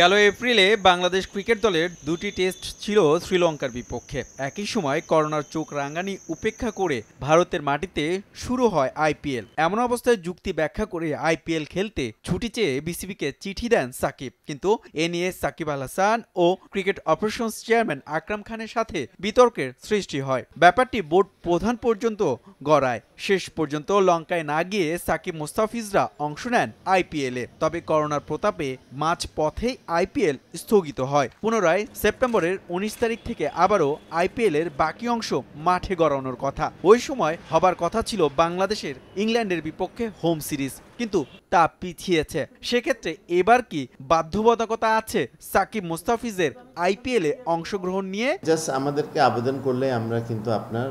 গেল এপ্রিলে বাংলাদেশ ক্রিকেট দলের দুটি টেস্ট ছিল শ্রীলঙ্কার বিপক্ষে একই সময় করোনার চোখ রাঙ্গানি উপেক্ষা করে ভারতের মাটিতে শুরু হয় আইপিএল এমন অবস্থায় যুক্তি ব্যাখ্যা করে আইপিএল খেলতে ছুটি চেয়ে বিসিবিকে চিঠি দেন সাকিব কিন্তু এ নিয়ে সাকিব আল হাসান ও ক্রিকেট অপারেশনস চেয়ারম্যান আকরাম খানের সাথে বিতর্কের সৃষ্টি হয় ব্যাপারটি বোর্ড প্রধান পর্যন্ত গড়ায় শেষ পর্যন্ত লঙ্কায় না গিয়ে সাকিব মুস্তাফিজরা অংশ নেন আইপিএলে তবে করোনার প্রতাপে মাঝ পথেই আইপিএল স্থগিত হয় পুনরায় সেপ্টেম্বরের উনিশ তারিখ থেকে আবারও আইপিএলের বাকি অংশ মাঠে গড়ানোর কথা ওই সময় হবার কথা ছিল বাংলাদেশের ইংল্যান্ডের বিপক্ষে হোম সিরিজ কিন্তু তা পিছিয়েছে সেক্ষেত্রে এবার কি বাধ্যবাধকতা আছে সাকিব মুস্তাফিজের আইপিএলে অংশগ্রহণ নিয়ে জাস্ট আমাদেরকে আবেদন করলে আমরা কিন্তু আপনার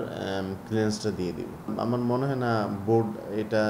ক্লিয়ারেন্সটা um, দিয়ে দিব আমার মনে হয় না বোর্ড এটা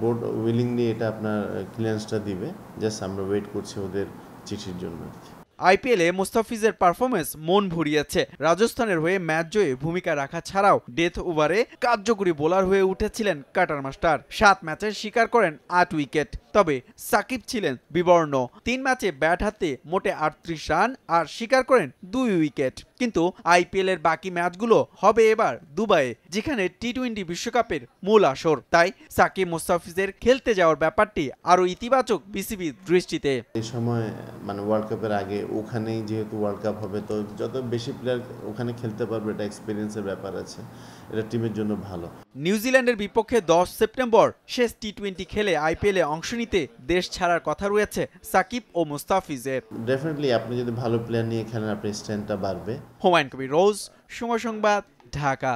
বোর্ড uh, উইলিংলি এটা আপনার ক্লিয়ারেন্সটা uh, দিবে জাস্ট আমরা ওয়েট করছি ওদের চিঠির জন্য আর কি আইপিএলে মুস্তাফিজের পারফরমেন্স মন ভরিয়েছে রাজস্থানের হয়ে ম্যাচ জয়ে ভূমিকা রাখা ছাড়াও ডেথ ওভারে কার্যকরী বোলার হয়ে উঠেছিলেন কাটার মাস্টার সাত ম্যাচের শিকার করেন আট উইকেট তবে সাকিব ছিলেন বিবর্ণ তিন ম্যাচে ব্যাট হাতে মোটে আটত্রিশ রান আর শিকার করেন দুই উইকেট কিন্তু আইপিএলের বাকি ম্যাচগুলো হবে এবার দুবাইয়ে যেখানে টি টোয়েন্টি বিশ্বকাপের মূল আসর তাই সাকিব মুস্তাফিজের খেলতে যাওয়ার ব্যাপারটি আরো ইতিবাচক বিসিবির দৃষ্টিতে এই সময় মানে ওয়ার্ল্ড কাপের আগে ওখানেই যেহেতু ওয়ার্ল্ড কাপ হবে তো যত বেশি প্লেয়ার ওখানে খেলতে পারবে এটা এক্সপিরিয়েন্সের ব্যাপার আছে এটা টিমের জন্য ভালো নিউজিল্যান্ডের বিপক্ষে দশ সেপ্টেম্বর শেষ টি টোয়েন্টি খেলে আইপিএলে অংশ নিতে দেশ ছাড়ার কথা রয়েছে সাকিব ও মুস্তাফিজের ডেফিনেটলি আপনি যদি ভালো প্লেয়ার নিয়ে খেলেন আপনার স্ট্রেংথটা বাড়বে হুমায়ুন কবির রোজ সময় সংবাদ ঢাকা